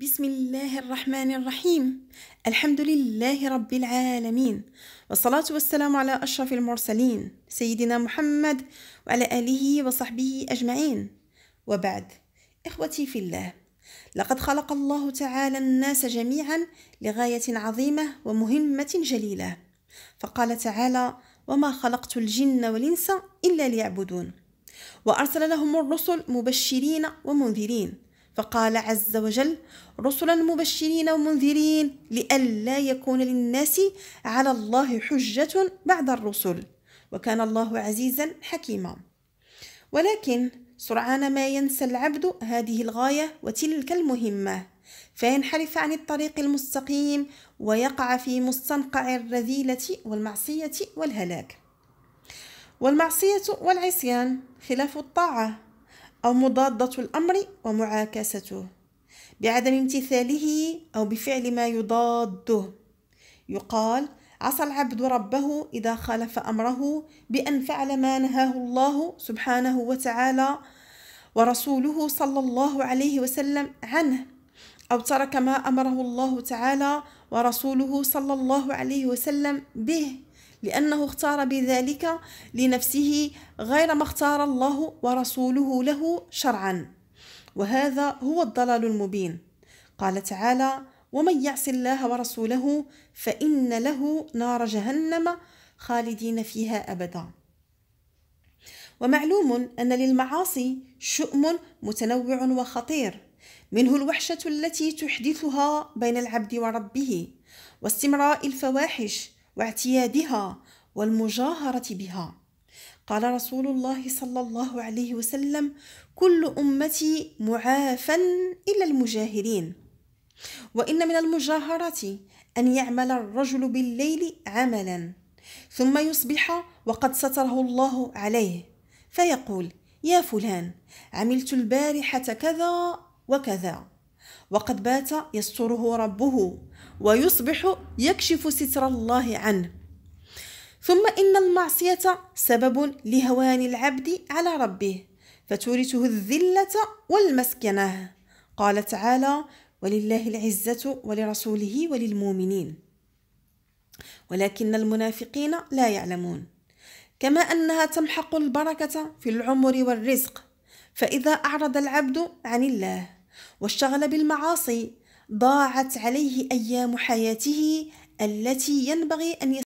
بسم الله الرحمن الرحيم الحمد لله رب العالمين والصلاة والسلام على أشرف المرسلين سيدنا محمد وعلى آله وصحبه أجمعين وبعد إخوتي في الله لقد خلق الله تعالى الناس جميعا لغاية عظيمة ومهمة جليلة فقال تعالى وما خلقت الجن والإنس إلا ليعبدون وأرسل لهم الرسل مبشرين ومنذرين فقال عز وجل رسلا مبشرين ومنذرين لئلا يكون للناس على الله حجة بعد الرسل وكان الله عزيزا حكيما ولكن سرعان ما ينسى العبد هذه الغاية وتلك المهمة فينحرف عن الطريق المستقيم ويقع في مستنقع الرذيلة والمعصية والهلاك والمعصية والعصيان خلاف الطاعة أو مضادة الأمر ومعاكسته بعدم امتثاله أو بفعل ما يضاده يقال عصى العبد ربه إذا خالف أمره بأن فعل ما نهاه الله سبحانه وتعالى ورسوله صلى الله عليه وسلم عنه أو ترك ما أمره الله تعالى ورسوله صلى الله عليه وسلم به لأنه اختار بذلك لنفسه غير ما اختار الله ورسوله له شرعا وهذا هو الضلال المبين قال تعالى ومن يعص الله ورسوله فإن له نار جهنم خالدين فيها أبدا ومعلوم أن للمعاصي شؤم متنوع وخطير منه الوحشة التي تحدثها بين العبد وربه واستمراء الفواحش واعتيادها والمجاهره بها قال رسول الله صلى الله عليه وسلم كل امتي معافى الا المجاهرين وان من المجاهره ان يعمل الرجل بالليل عملا ثم يصبح وقد ستره الله عليه فيقول يا فلان عملت البارحه كذا وكذا وقد بات يستره ربه ويصبح يكشف ستر الله عنه ثم إن المعصية سبب لهوان العبد على ربه فتورثه الذلة والمسكنة قال تعالى ولله العزة ولرسوله وللمؤمنين ولكن المنافقين لا يعلمون كما أنها تمحق البركة في العمر والرزق فإذا أعرض العبد عن الله واشتغل بالمعاصي ضاعت عليه ايام حياته التي ينبغي ان